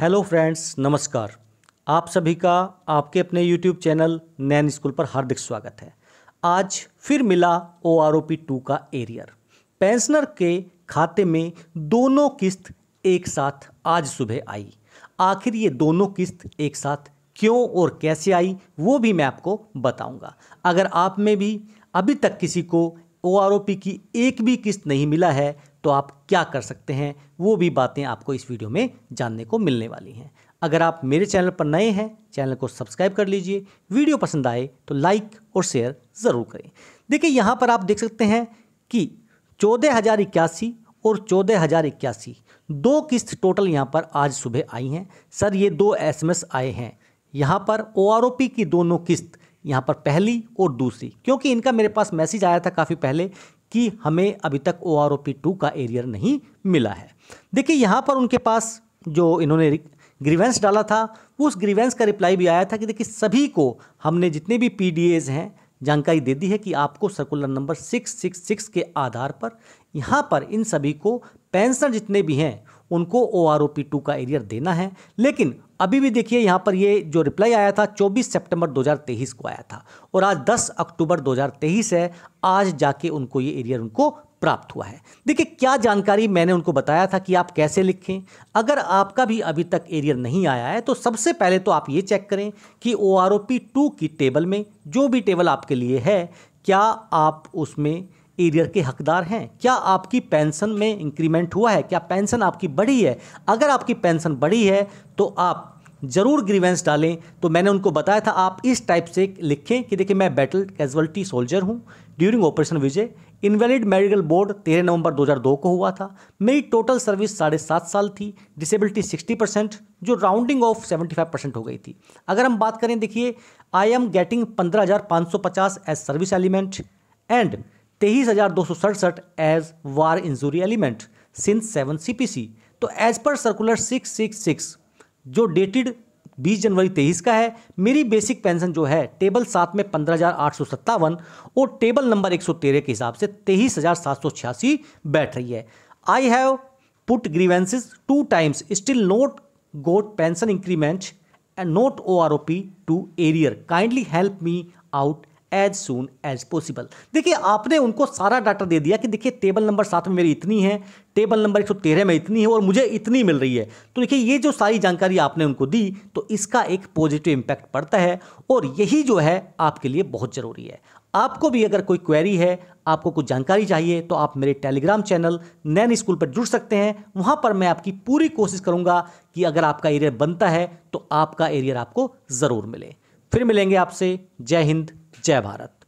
hello friends नमस्कार आप सभी का आपके अपने यूट्यूब चैनल नैन स्कूल पर हार्दिक स्वागत है आज फिर मिला O R O P two का एरियर पेंशनर के खाते में दोनों किस्त एक साथ आज सुबह आई आखिर ये दोनों किस्त एक साथ क्यों और कैसे आई वो भी मैं आपको बताऊंगा अगर आप में भी अभी तक किसी को ओ आर ओ पी की एक भी किस्त नहीं मिला है तो आप क्या कर सकते हैं वो भी बातें आपको इस वीडियो में जानने को मिलने वाली हैं अगर आप मेरे चैनल पर नए हैं चैनल को सब्सक्राइब कर लीजिए वीडियो पसंद आए तो लाइक और शेयर ज़रूर करें देखिए यहाँ पर आप देख सकते हैं कि चौदह हज़ार इक्यासी और चौदह हज़ार इक्यासी दो किस्त टोटल यहाँ पर आज सुबह आई हैं सर ये दो एसएमएस आए हैं यहाँ पर ओ की दोनों किस्त यहाँ पर पहली और दूसरी क्योंकि इनका मेरे पास मैसेज आया था काफ़ी पहले कि हमें अभी तक O R O P two का एरियर नहीं मिला है देखिए यहाँ पर उनके पास जो इन्होंने ग्रीवेंस डाला था वो उस ग्रीवेंस का रिप्लाई भी आया था कि देखिए सभी को हमने जितने भी पी डी एज हैं जानकारी दे दी है कि आपको circular number six six six के आधार पर यहाँ पर इन सभी को पेंशन जितने भी हैं उनको O R O P two का एरियर देना है लेकिन अभी भी देखिए यहाँ पर ये जो रिप्लाई आया था 24 सितंबर 2023 को आया था और आज 10 अक्टूबर 2023 है आज जाके उनको ये एरियर उनको प्राप्त हुआ है देखिए क्या जानकारी मैंने उनको बताया था कि आप कैसे लिखें अगर आपका भी अभी तक एरियर नहीं आया है तो सबसे पहले तो आप ये चेक करें कि O R O P two की टेबल में जो भी टेबल आपके लिए है क्या आप उसमें एरियर के हकदार हैं क्या आपकी पेंशन में इंक्रीमेंट हुआ है क्या पेंशन आपकी बढ़ी है अगर आपकी पेंशन बढ़ी है तो आप ज़रूर ग्रीवेंस डालें तो मैंने उनको बताया था आप इस टाइप से लिखें कि देखिए मैं बैटल कैजुअलिटी सोल्जर हूँ during operation Vijay invalid medical board तेरह नवंबर 2002 को हुआ था मेरी टोटल सर्विस साढ़े सात साल थी डिसेबिलिटी 60 परसेंट जो राउंडिंग ऑफ 75 परसेंट हो गई थी अगर हम बात करें देखिए आई एम गेटिंग पंद्रह हज़ार पाँच सौ पचास एज सर्विस एलिमेंट एंड तेईस हजार दो सौ सड़सठ as war injury element since seven C तो as per circular six six six जो डेटेड बीस जनवरी तेईस का है मेरी बेसिक पेंशन जो है टेबल सात में पंद्रह हज़ार आठ सौ सत्तावन और टेबल नंबर एक सौ तेरह के हिसाब से तेईस हज़ार सात सौ छियासी बैठ रही है I have put grievances two times still not got pension increment and not O R O P two arrear kindly help me out as soon as possible देखिए आपने उनको सारा डाटा दे दिया कि देखिए टेबल नंबर सात में मेरी इतनी है टेबल नंबर एक सौ तेरह में इतनी है और मुझे इतनी मिल रही है तो देखिए ये जो सारी जानकारी आपने उनको दी तो इसका एक पॉजिटिव इम्पैक्ट पड़ता है और यही जो है आपके लिए बहुत ज़रूरी है आपको भी अगर कोई क्वेरी है आपको कुछ जानकारी चाहिए तो आप मेरे टेलीग्राम चैनल नैन स्कूल पर जुड़ सकते हैं वहाँ पर मैं आपकी पूरी कोशिश करूँगा कि अगर आपका एरियर बनता है तो आपका एरियर आपको ज़रूर मिले फिर मिलेंगे आपसे जय हिंद जय भारत